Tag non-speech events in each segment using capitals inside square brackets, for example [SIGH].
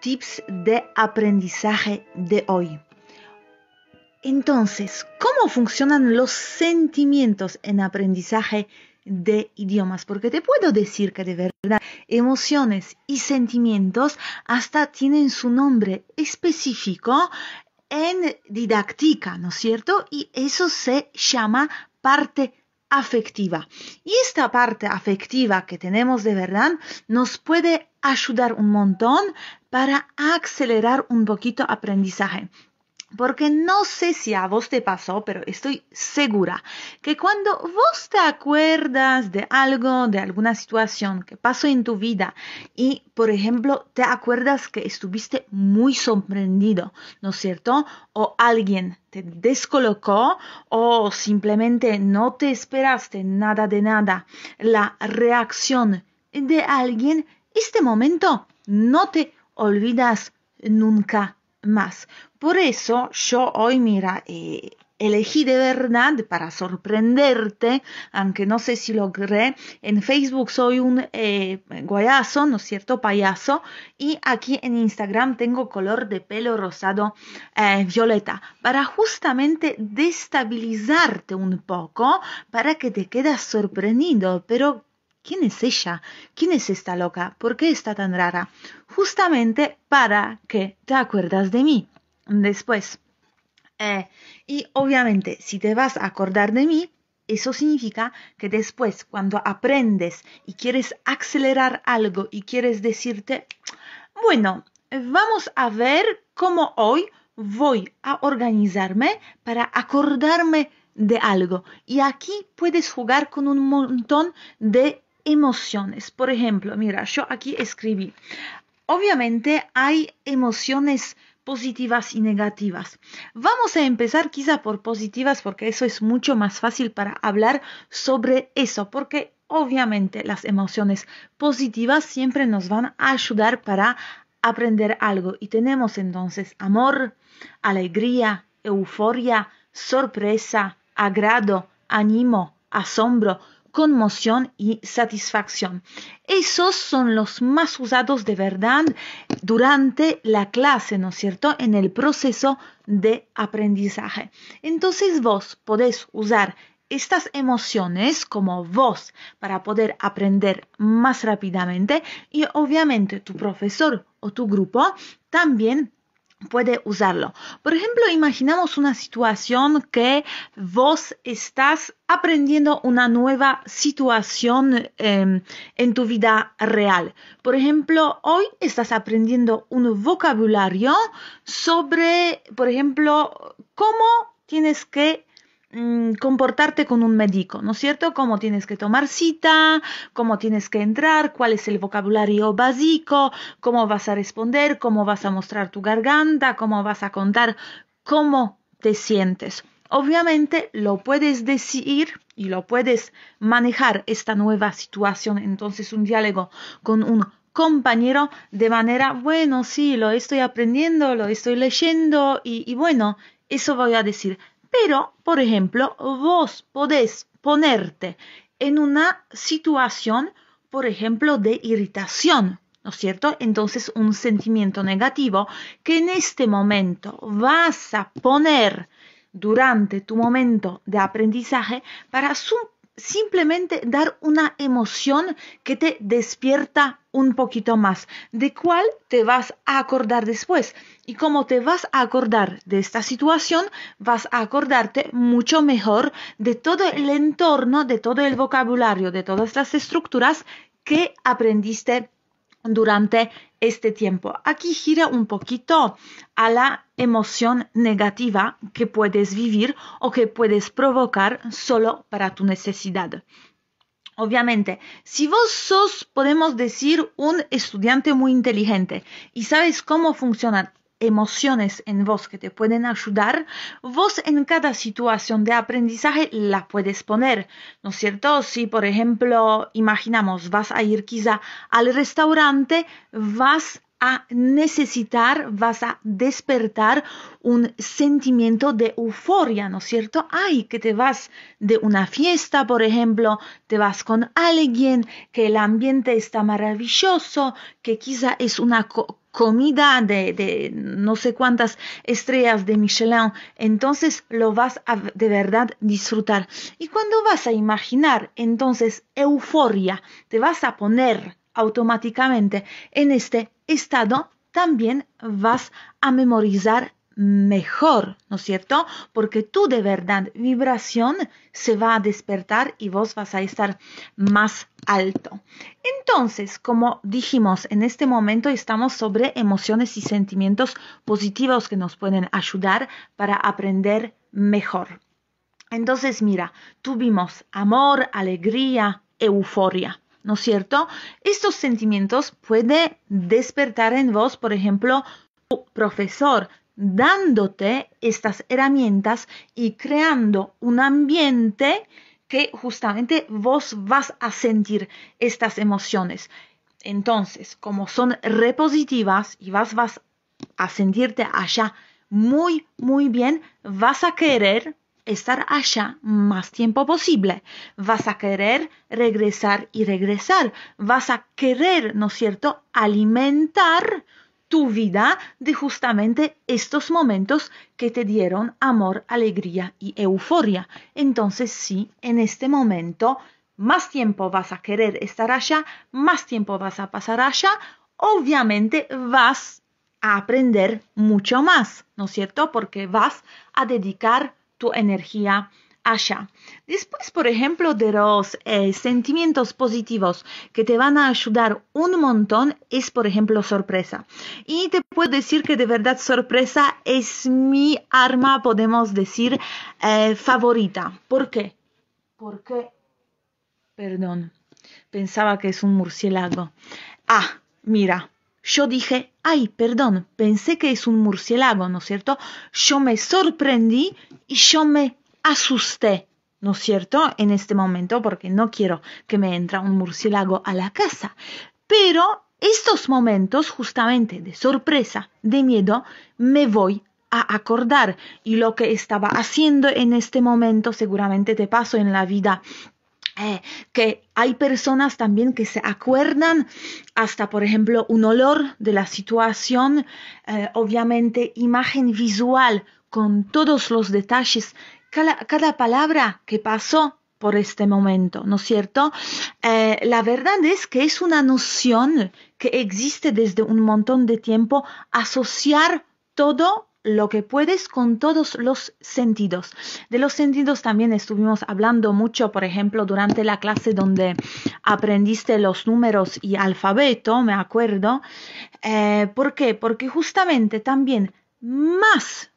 tips de aprendizaje de hoy. Entonces, ¿cómo funcionan los sentimientos en aprendizaje de idiomas? Porque te puedo decir que de verdad emociones y sentimientos hasta tienen su nombre específico en didáctica, ¿no es cierto? Y eso se llama parte afectiva. Y esta parte afectiva que tenemos de verdad nos puede ayudar un montón para acelerar un poquito aprendizaje. Porque no sé si a vos te pasó, pero estoy segura que cuando vos te acuerdas de algo, de alguna situación que pasó en tu vida y, por ejemplo, te acuerdas que estuviste muy sorprendido, ¿no es cierto? O alguien te descolocó o simplemente no te esperaste nada de nada. La reacción de alguien, este momento no te olvidas nunca más. Por eso yo hoy, mira, eh, elegí de verdad para sorprenderte, aunque no sé si logré. En Facebook soy un eh, guayazo, ¿no es cierto? Payaso. Y aquí en Instagram tengo color de pelo rosado eh, violeta para justamente destabilizarte un poco, para que te quedas sorprendido. Pero ¿Quién es ella? ¿Quién es esta loca? ¿Por qué está tan rara? Justamente para que te acuerdas de mí. Después. Eh, y obviamente, si te vas a acordar de mí, eso significa que después, cuando aprendes y quieres acelerar algo y quieres decirte, bueno, vamos a ver cómo hoy voy a organizarme para acordarme de algo. Y aquí puedes jugar con un montón de emociones. Por ejemplo, mira, yo aquí escribí, obviamente hay emociones positivas y negativas. Vamos a empezar quizá por positivas porque eso es mucho más fácil para hablar sobre eso, porque obviamente las emociones positivas siempre nos van a ayudar para aprender algo y tenemos entonces amor, alegría, euforia, sorpresa, agrado, ánimo, asombro, conmoción y satisfacción. Esos son los más usados de verdad durante la clase, ¿no es cierto?, en el proceso de aprendizaje. Entonces vos podés usar estas emociones como vos para poder aprender más rápidamente y obviamente tu profesor o tu grupo también puede usarlo. Por ejemplo, imaginamos una situación que vos estás aprendiendo una nueva situación em, en tu vida real. Por ejemplo, hoy estás aprendiendo un vocabulario sobre, por ejemplo, cómo tienes que Mm, comportarte con un médico, ¿no es cierto? Cómo tienes que tomar cita, cómo tienes que entrar, cuál es el vocabulario básico, cómo vas a responder, cómo vas a mostrar tu garganta, cómo vas a contar, cómo te sientes. Obviamente lo puedes decir y lo puedes manejar esta nueva situación, entonces un diálogo con un compañero de manera, bueno, sí, lo estoy aprendiendo, lo estoy leyendo y, bueno, eso voy a decir, pero, por ejemplo, vos podés ponerte en una situación, por ejemplo, de irritación, ¿no es cierto? Entonces, un sentimiento negativo que en este momento vas a poner durante tu momento de aprendizaje para simplemente dar una emoción que te despierta un poquito más, de cuál te vas a acordar después. Y como te vas a acordar de esta situación, vas a acordarte mucho mejor de todo el entorno, de todo el vocabulario, de todas las estructuras que aprendiste durante este tiempo. Aquí gira un poquito a la emoción negativa que puedes vivir o que puedes provocar solo para tu necesidad. Obviamente, si vos sos, podemos decir, un estudiante muy inteligente y sabes cómo funcionan emociones en vos que te pueden ayudar, vos en cada situación de aprendizaje la puedes poner, ¿no es cierto? Si, por ejemplo, imaginamos, vas a ir quizá al restaurante, vas a necesitar, vas a despertar un sentimiento de euforia, ¿no es cierto? Ay, que te vas de una fiesta, por ejemplo, te vas con alguien, que el ambiente está maravilloso, que quizá es una comida de, de, no sé cuántas estrellas de Michelin, entonces lo vas a de verdad disfrutar. Y cuando vas a imaginar, entonces euforia, te vas a poner automáticamente. En este estado también vas a memorizar mejor, ¿no es cierto? Porque tú de verdad vibración se va a despertar y vos vas a estar más alto. Entonces, como dijimos, en este momento estamos sobre emociones y sentimientos positivos que nos pueden ayudar para aprender mejor. Entonces, mira, tuvimos amor, alegría, euforia. ¿no es cierto? Estos sentimientos puede despertar en vos, por ejemplo, tu profesor dándote estas herramientas y creando un ambiente que justamente vos vas a sentir estas emociones. Entonces, como son repositivas y vas, vas a sentirte allá muy, muy bien, vas a querer estar allá más tiempo posible. Vas a querer regresar y regresar. Vas a querer, ¿no es cierto?, alimentar tu vida de justamente estos momentos que te dieron amor, alegría y euforia. Entonces sí, en este momento, más tiempo vas a querer estar allá, más tiempo vas a pasar allá. Obviamente vas a aprender mucho más, ¿no es cierto? Porque vas a dedicar tu energía allá. Después, por ejemplo, de los eh, sentimientos positivos que te van a ayudar un montón es, por ejemplo, sorpresa. Y te puedo decir que de verdad sorpresa es mi arma, podemos decir, eh, favorita. ¿Por qué? qué? perdón, pensaba que es un murciélago. Ah, mira, yo dije, ay, perdón, pensé que es un murciélago, ¿no es cierto? Yo me sorprendí y yo me asusté, ¿no es cierto? En este momento, porque no quiero que me entra un murciélago a la casa. Pero estos momentos justamente de sorpresa, de miedo, me voy a acordar y lo que estaba haciendo en este momento seguramente te pasó en la vida eh, que hay personas también que se acuerdan hasta, por ejemplo, un olor de la situación, eh, obviamente imagen visual con todos los detalles, cada, palabra que pasó por este momento, ¿no es cierto? Eh, la verdad es que es una noción que existe desde un montón de tiempo, asociar todo lo que puedes con todos los sentidos. De los sentidos también estuvimos hablando mucho, por ejemplo, durante la clase donde aprendiste los números y alfabeto, me acuerdo. Eh, ¿Por qué? Porque justamente también más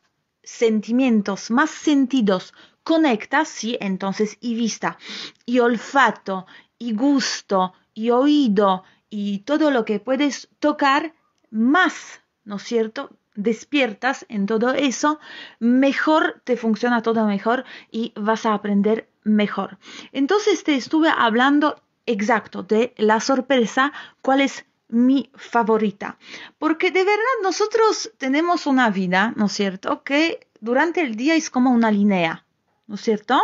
sentimientos, más sentidos conectas, ¿sí? Entonces, y vista, y olfato, y gusto, y oído, y todo lo que puedes tocar, más, ¿no es cierto? despiertas en todo eso, mejor te funciona todo mejor y vas a aprender mejor. Entonces te estuve hablando exacto de la sorpresa, cuál es mi favorita. Porque de verdad nosotros tenemos una vida, ¿no es cierto?, que durante el día es como una línea, ¿no es cierto?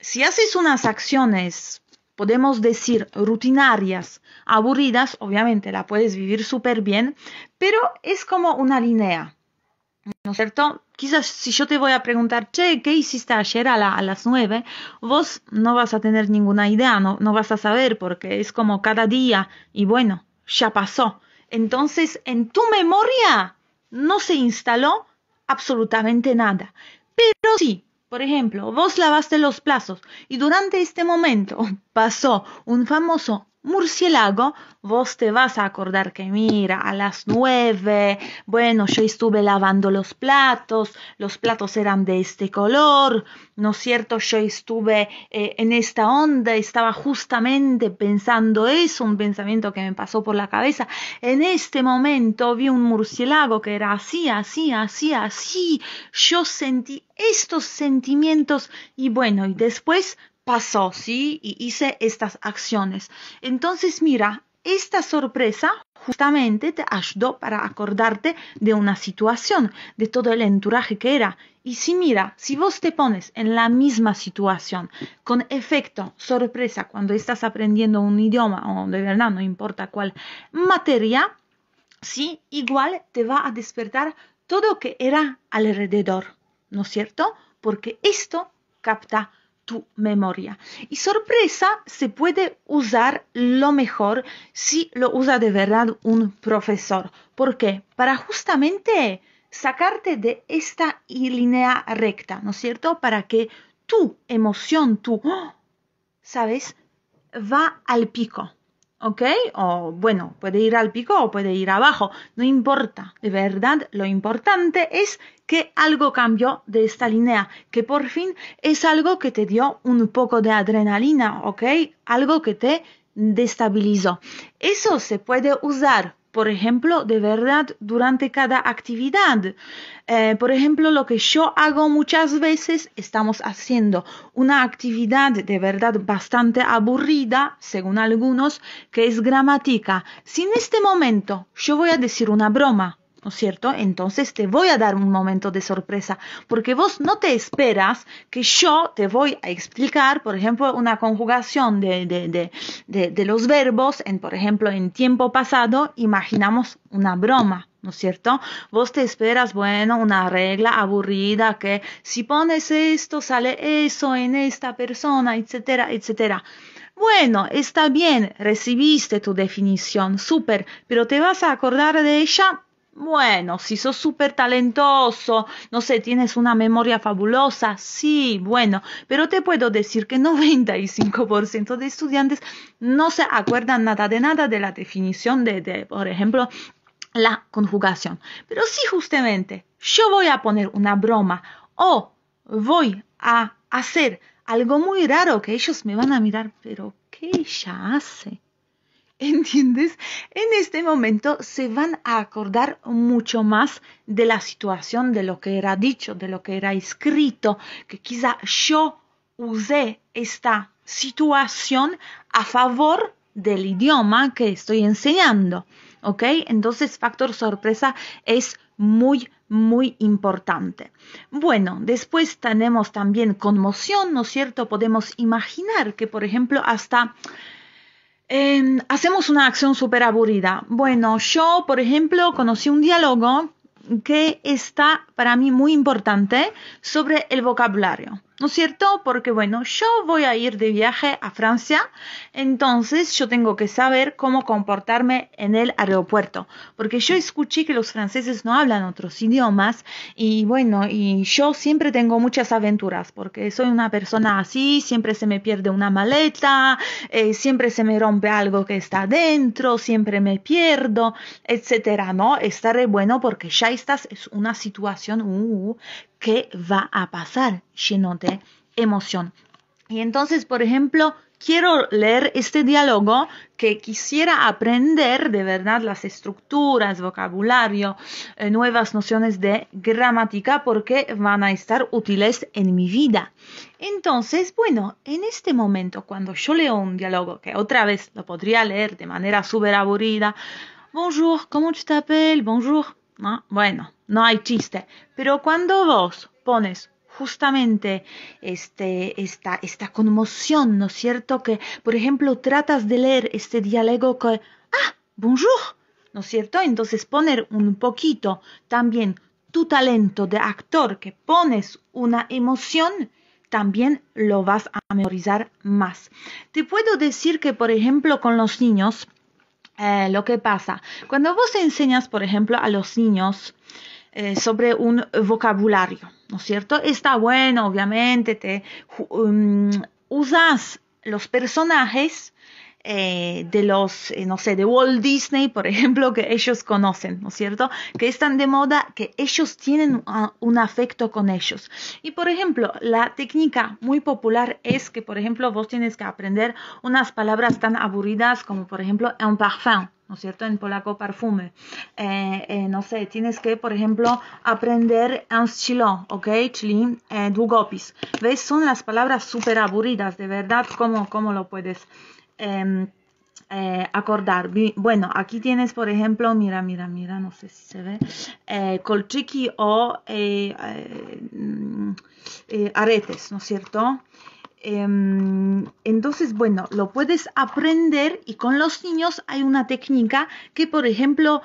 Si haces unas acciones podemos decir, rutinarias, aburridas, obviamente la puedes vivir súper bien, pero es como una línea, ¿no es cierto? Quizás si yo te voy a preguntar, che, ¿qué hiciste ayer a, las nueve? Vos no vas a tener ninguna idea, no, no vas a saber porque es como cada día y bueno, ya pasó. Entonces, en tu memoria no se instaló absolutamente nada. Pero sí, por ejemplo, vos lavaste los plazos y durante este momento pasó un famoso murciélago, vos te vas a acordar que mira, a las nueve, bueno, yo estuve lavando los platos, los platos eran de este color, ¿no es cierto? Yo estuve eh, en esta onda, estaba justamente pensando eso, un pensamiento que me pasó por la cabeza. En este momento vi un murciélago que era así, así, así, así. Yo sentí estos sentimientos y bueno, y después pasó, ¿sí? Y hice estas acciones. Entonces, mira, esta sorpresa justamente te ayudó para acordarte de una situación, de todo el enturaje que era. Y si mira, si vos te pones en la misma situación, con efecto, sorpresa, cuando estás aprendiendo un idioma, o de verdad no importa cuál materia, sí, igual te va a despertar todo lo que era alrededor, ¿no es cierto? Porque esto capta tu memoria. Y sorpresa se puede usar lo mejor si lo usa de verdad un profesor. ¿Por qué? Para justamente sacarte de esta línea recta, ¿no es cierto? Para que tu emoción, tu, ¡oh! ¿sabes? Va al pico. ¿ok? O bueno, puede ir al pico o puede ir abajo, no importa. De verdad, lo importante es que algo cambió de esta línea, que por fin es algo que te dio un poco de adrenalina, ¿ok? Algo que te destabilizó. Eso se puede usar por ejemplo, de verdad durante cada actividad. Eh, por ejemplo, lo que yo hago muchas veces, estamos haciendo una actividad de verdad bastante aburrida, según algunos, que es gramática. Si en este momento yo voy a decir una broma, ¿no es cierto? Entonces te voy a dar un momento de sorpresa, porque vos no te esperas que yo te voy a explicar, por ejemplo, una conjugación de, de, de, de los verbos, en, por ejemplo, en tiempo pasado, imaginamos una broma, ¿no es cierto? Vos te esperas, bueno, una regla aburrida que si pones esto, sale eso en esta persona, etcétera, etcétera. Bueno, está bien, recibiste tu definición, súper, pero te vas a acordar de ella bueno, si sos súper talentoso, no sé, tienes una memoria fabulosa, sí, bueno, pero te puedo decir que 95% de estudiantes no se acuerdan nada de nada de la definición de, por ejemplo, la conjugación. Pero si sí, justamente yo voy a poner una broma o voy a hacer algo muy raro que ellos me van a mirar, pero ¿qué ella hace? [LAUGHS] ¿Entiendes? En este momento se van a acordar mucho más de la situación, de lo que era dicho, de lo que era escrito, que quizá yo usé esta situación a favor del idioma que estoy enseñando. ¿Ok? Entonces, factor sorpresa es muy, muy importante. Bueno, después tenemos también conmoción, ¿no es cierto? Podemos imaginar que, por ejemplo, hasta Em, hacemos una acción súper aburrida. Bueno, yo, por ejemplo, conocí un diálogo que está para mí muy importante sobre el vocabulario. ¿no es cierto? Porque bueno, yo voy a ir de viaje a Francia, entonces yo tengo que saber cómo comportarme en el aeropuerto, porque yo escuché que los franceses no hablan otros idiomas y bueno, y yo siempre tengo muchas aventuras, porque soy una persona así, siempre se me pierde una maleta, eh, siempre se me rompe algo que está dentro, siempre me pierdo, etcétera, ¿no? Estaré bueno porque ya estás es una situación uh, qué va a pasar, lleno de emoción. Y entonces, por ejemplo, quiero leer este diálogo que quisiera aprender de verdad las estructuras, vocabulario, eh, nuevas nociones de gramática porque van a estar útiles en mi vida. Entonces, bueno, en este momento cuando yo leo un diálogo que otra vez lo podría leer de manera súper aburrida, Bonjour, comment tu t'appelles? Bonjour, bueno, no hay chiste. Pero cuando vos pones justamente este, esta, esta conmoción, ¿no es cierto? Que, por ejemplo, tratas de leer este diálogo que, ah, bonjour, ¿no es cierto? Entonces poner un poquito también tu talento de actor, que pones una emoción, también lo vas a memorizar más. Te puedo decir que, por ejemplo, con los niños, eh, lo que pasa, cuando vos enseñas, por ejemplo, a los niños eh, sobre un vocabulario, ¿no es cierto? Está bueno, obviamente, te mm, usas los personajes eh, de los, eh, no sé, de Walt Disney, por [LAUGHS] ejemplo, que ellos conocen, ¿no es cierto? Que están de moda, que ellos tienen ah, un, afecto con ellos. Y, por ejemplo, la técnica muy popular es que, por ejemplo, vos tienes que aprender unas palabras tan aburridas como, por ejemplo, un parfum. ¿no es cierto? En polaco perfume. Eh, no sé, tienes que, por ejemplo, aprender un chilon, ¿ok? Chilín, eh, gopis, ¿Ves? Son las palabras súper aburridas, de verdad, ¿cómo, cómo lo puedes Em, eh, acordar. Bueno, aquí tienes, por ejemplo, mira, mira, mira, no sé si se ve, eh, colchiqui o eh, mm, aretes, ¿no es cierto? Em, entonces, bueno, lo puedes aprender y con los niños hay una técnica que, por ejemplo,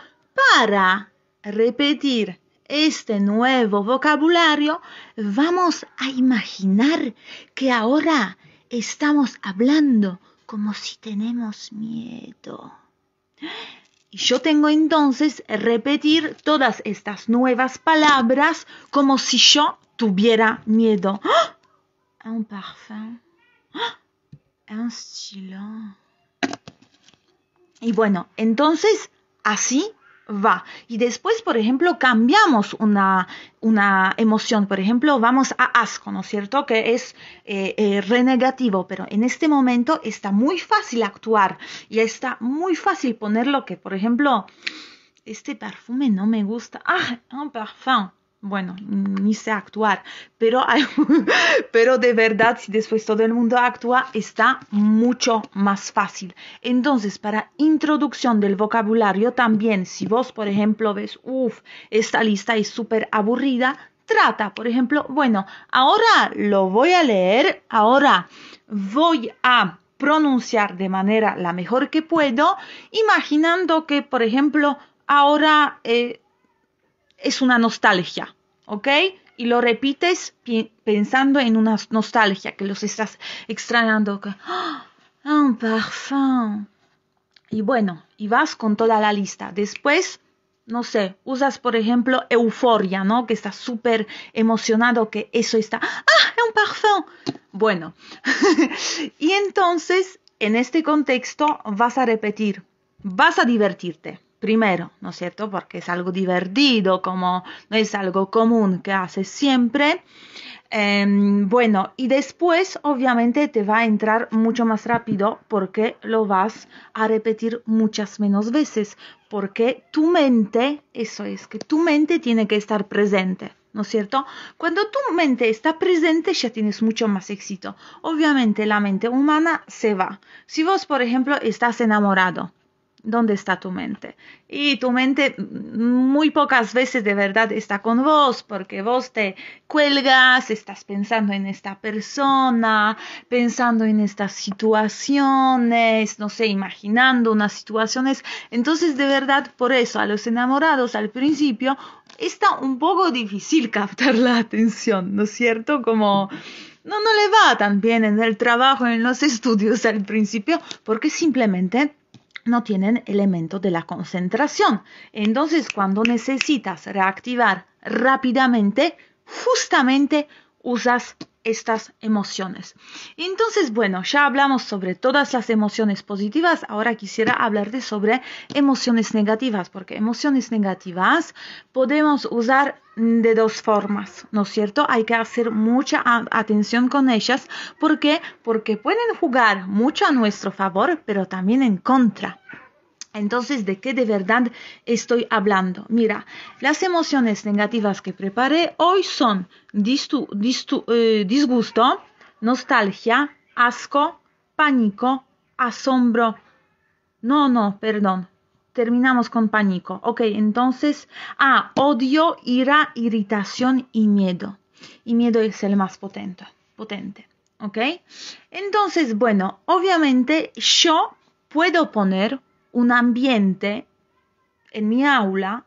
para repetir este nuevo vocabulario, vamos a imaginar que ahora estamos hablando como si tenemos miedo. Y yo tengo entonces repetir todas estas nuevas palabras como si yo tuviera miedo. ¡Ah! Un parfum. ¡Ah! Un silencio Y bueno, entonces así va. Y después, por ejemplo, cambiamos una, una emoción. Por ejemplo, vamos a asco, ¿no es cierto? Que es eh, eh renegativo, pero en este momento está muy fácil actuar y está muy fácil poner lo que, por ejemplo, este perfume no me gusta. Ah, un parfum bueno, ni sé actuar, pero, [LAUGHS] pero de verdad, si después todo el mundo actúa, está mucho más fácil. Entonces, para introducción del vocabulario también, si vos, por ejemplo, ves, uff, esta lista es súper aburrida, trata, por ejemplo, bueno, ahora lo voy a leer, ahora voy a pronunciar de manera la mejor que puedo, imaginando que, por ejemplo, ahora... Eh, es una nostalgia, ¿ok? Y lo repites pensando en una nostalgia que los estás extrañando. ¡Ah, un parfum. Y bueno, y vas con toda la lista. Después, no sé, usas por ejemplo euforia, ¿no? Que estás súper emocionado, que eso está. ¡Ah, un parfum! Bueno, [LAUGHS] y entonces, en este contexto, vas a repetir, vas a divertirte primero, ¿no es cierto? Porque es algo divertido, como no es algo común que haces siempre. Em, bueno, y después obviamente te va a entrar mucho más rápido porque lo vas a repetir muchas menos veces, porque tu mente, eso es, que tu mente tiene que estar presente. ¿no es cierto? Cuando tu mente está presente ya tienes mucho más éxito. Obviamente la mente humana se va. Si vos, por ejemplo, estás enamorado, ¿Dónde está tu mente? Y tu mente mm, muy pocas veces de verdad está con vos, porque vos te cuelgas, estás pensando en esta persona, pensando en estas situaciones, no sé, imaginando unas situaciones. Entonces, de verdad, por eso a los enamorados al principio está un poco difícil [LAUGHS] captar la atención, ¿no es cierto? Como no, no le va tan bien en el trabajo, en los estudios al principio, porque simplemente no tienen elementos de la concentración. Entonces, cuando necesitas reactivar rápidamente, justamente usas estas emociones. Entonces, bueno, ya hablamos sobre todas las emociones positivas, ahora quisiera hablarte sobre emociones negativas, porque emociones negativas podemos usar de dos formas, ¿no es cierto? Hay que hacer mucha atención con ellas, ¿por qué? Porque pueden jugar mucho a nuestro favor, pero también en contra. Entonces, ¿de qué de verdad estoy hablando? Mira, las emociones negativas que preparé hoy son eh, disgusto, nostalgia, asco, pánico, asombro. No, no, perdón. Terminamos con pánico. Ok, entonces, ah, odio, ira, irritación y miedo. Y miedo es el más potente. potente. ¿Ok? Entonces, bueno, obviamente yo puedo poner un ambiente en mi aula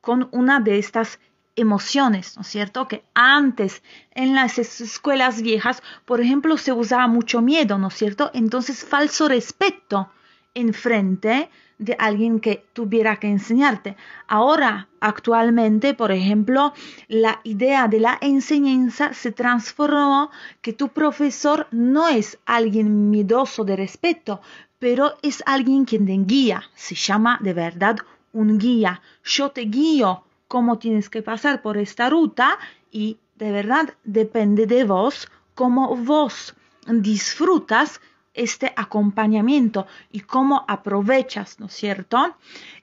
con una de estas emociones, ¿no es cierto? Que antes en las escuelas viejas, por ejemplo, se usaba mucho miedo, ¿no es cierto? Entonces, falso respeto enfrente de alguien que tuviera que enseñarte. Ahora, actualmente, por ejemplo, la idea de la enseñanza se transformó que tu profesor no es alguien miedoso de respeto, pero es alguien quien te guía, se llama de verdad un guía. Yo te guío cómo tienes que pasar por esta ruta y de verdad depende de vos cómo vos disfrutas este acompañamiento y cómo aprovechas, ¿no es cierto?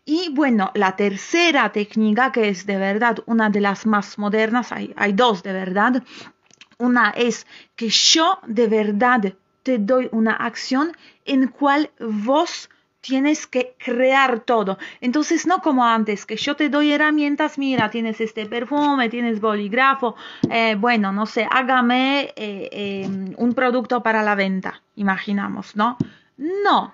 Y bueno, la tercera técnica, que es de verdad una de las más modernas, hay, hay dos de verdad, una es que yo de verdad te doy una acción en cual vos tienes que crear todo. Entonces, no como antes, que yo te doy herramientas, mira, tienes este perfume, tienes bolígrafo, eh, bueno, no sé, hágame eh, em, un producto para la venta, imaginamos, ¿no? No,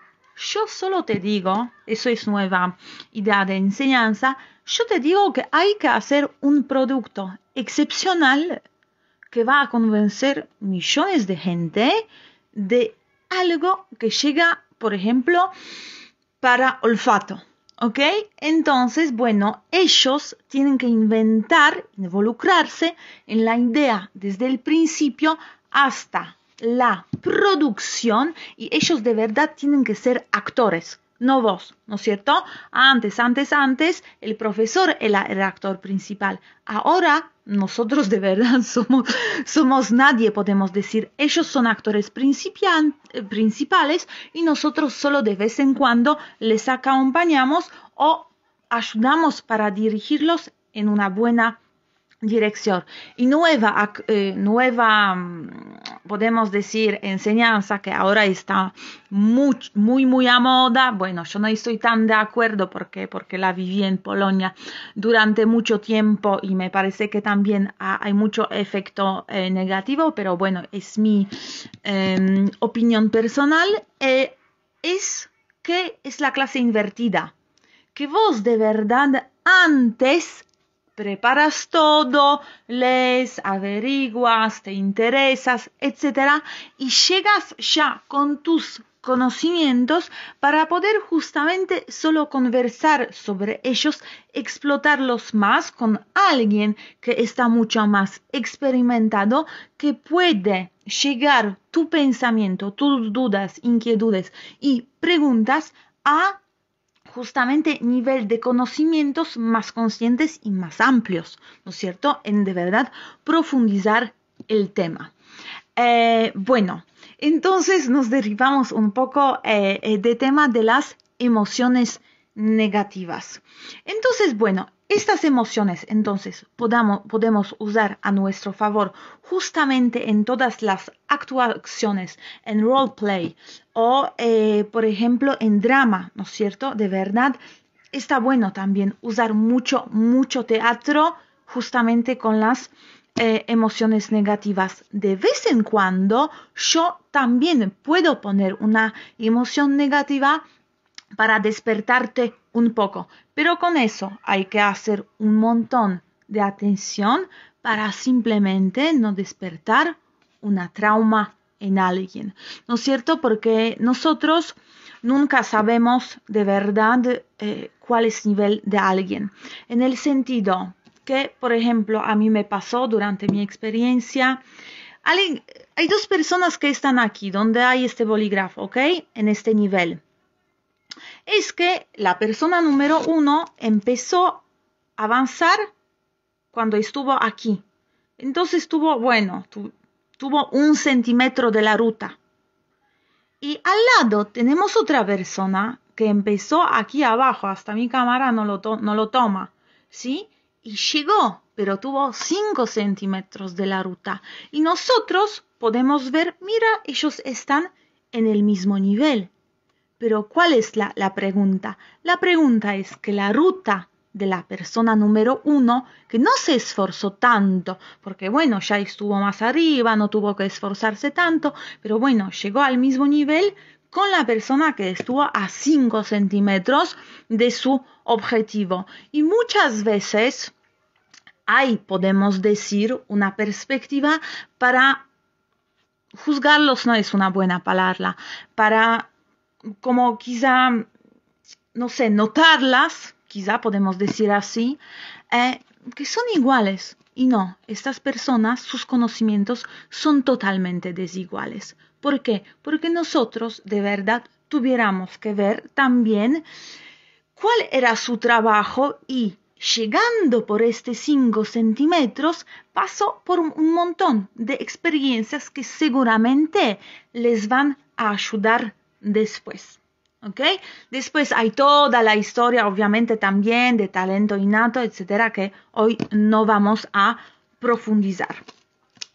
yo solo te digo, eso es nueva idea de enseñanza, yo te digo que hay que hacer un producto excepcional que va a convencer millones de gente de algo que llega, por ejemplo, para olfato. ¿Ok? Entonces, bueno, ellos tienen que inventar, involucrarse en la idea desde el principio hasta la producción y ellos de verdad tienen que ser actores, no vos, ¿no es cierto? Antes, antes, antes, el profesor era el actor principal. Ahora nosotros de verdad [LAUGHS] somos, somos nadie, podemos decir. Ellos son actores eh, principales y nosotros solo de vez en cuando les acompañamos o ayudamos para dirigirlos en una buena dirección. Y nueva, eh, nueva mm, podemos decir enseñanza que ahora está muy, muy, muy a moda. Bueno, yo no estoy tan de acuerdo porque, porque la viví en Polonia durante mucho tiempo y me parece que también hay mucho efecto eh, negativo, pero bueno, es mi em, opinión personal. Eh, es que es la clase invertida, que vos de verdad antes preparas todo, lees, averiguas, te interesas, etc. Y llegas ya con tus conocimientos para poder justamente solo conversar sobre ellos, explotarlos más con alguien que está mucho más experimentado, que puede llegar tu pensamiento, tus dudas, inquietudes y preguntas a justamente nivel de conocimientos más conscientes y más amplios, ¿no es cierto? En de verdad profundizar el tema. Eh, bueno, entonces nos derivamos un poco eh, eh, de tema de las emociones negativas. Entonces, bueno, estas emociones entonces podemos usar a nuestro favor justamente en todas las actuaciones, en roleplay o eh, por ejemplo en drama, ¿no es cierto? De verdad, está bueno también usar mucho, mucho teatro justamente con las eh, emociones negativas. De vez en cuando yo también puedo poner una emoción negativa para despertarte un poco. Pero con eso hay que hacer un montón de atención para simplemente no despertar una trauma en alguien. ¿No es cierto? Porque nosotros nunca sabemos de verdad eh, cuál es el nivel de alguien. En el sentido que, por ejemplo, a mí me pasó durante mi experiencia, hay dos personas que están aquí donde hay este bolígrafo, ¿ok? En este nivel es que la persona número uno empezó a avanzar cuando estuvo aquí. Entonces tuvo, bueno, tuvo un centímetro de la ruta. Y al lado tenemos otra persona que empezó aquí abajo, hasta mi cámara no lo, toma, ¿sí? Y llegó, pero tuvo cinco centímetros de la ruta. Y nosotros podemos ver, mira, ellos están en el mismo nivel. Pero ¿cuál es la, pregunta? La pregunta es que la ruta de la persona número uno que no se esforzó tanto, porque bueno, ya estuvo más arriba, no tuvo que esforzarse tanto, pero bueno, llegó al mismo nivel con la persona que estuvo a 5 centímetros de su objetivo. Y muchas veces hay, podemos decir, una perspectiva para juzgarlos, no es una buena palabra, para como quizá, no sé, notarlas, quizá podemos decir así, eh, que son iguales. Y no, estas personas, sus conocimientos son totalmente desiguales. ¿Por qué? Porque nosotros de verdad tuviéramos que ver también cuál era su trabajo y llegando por estos cinco centímetros pasó por un montón de experiencias que seguramente les van a ayudar después. ¿Ok? Después hay toda la historia, obviamente, también de talento innato, etcétera, que hoy no vamos a profundizar.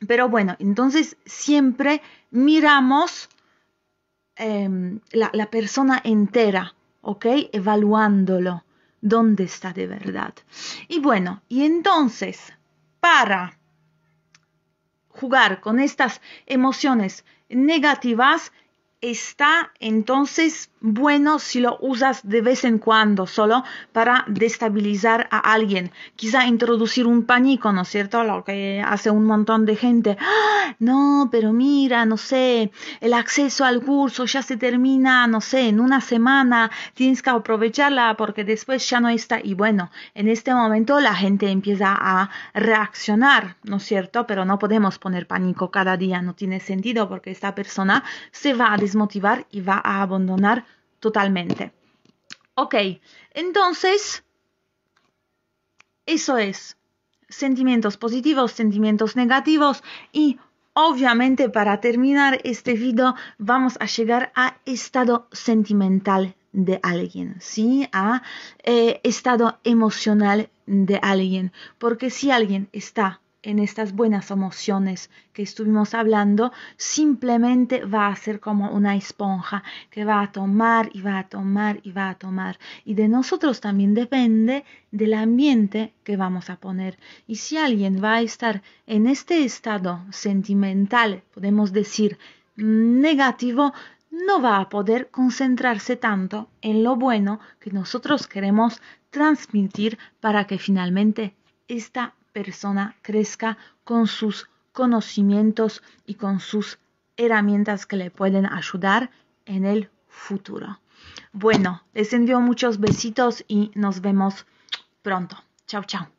Pero bueno, entonces siempre miramos em, la, la, persona entera, ¿ok? Evaluándolo, dónde está de verdad. Y bueno, y entonces, para jugar con estas emociones negativas, Está entonces bueno si lo usas de vez en cuando solo para destabilizar a alguien, quizá introducir un pánico, ¿no es cierto? Lo que hace un montón de gente. ¡Ah! No, pero mira, no sé, el acceso al curso ya se termina, no sé, en una semana, tienes que aprovecharla porque después ya no está. Y bueno, en este momento la gente empieza a reaccionar, ¿no es cierto? Pero no podemos poner pánico cada día, no tiene sentido porque esta persona se va a motivar y va a abandonar totalmente. Ok, entonces, eso es. Sentimientos positivos, sentimientos negativos y obviamente para terminar este video vamos a llegar a estado sentimental de alguien, ¿sí? A eh, estado emocional de alguien. Porque si alguien está en estas buenas emociones que estuvimos hablando, simplemente va a ser como una esponja que va a tomar y va a tomar y va a tomar. Y de nosotros también depende del ambiente que vamos a poner. Y si alguien va a estar en este estado sentimental, podemos decir negativo, no va a poder concentrarse tanto en lo bueno que nosotros queremos transmitir para que finalmente esta persona crezca con sus conocimientos y con sus herramientas que le pueden ayudar en el futuro. Bueno, les envío muchos besitos y nos vemos pronto. Chao, chao.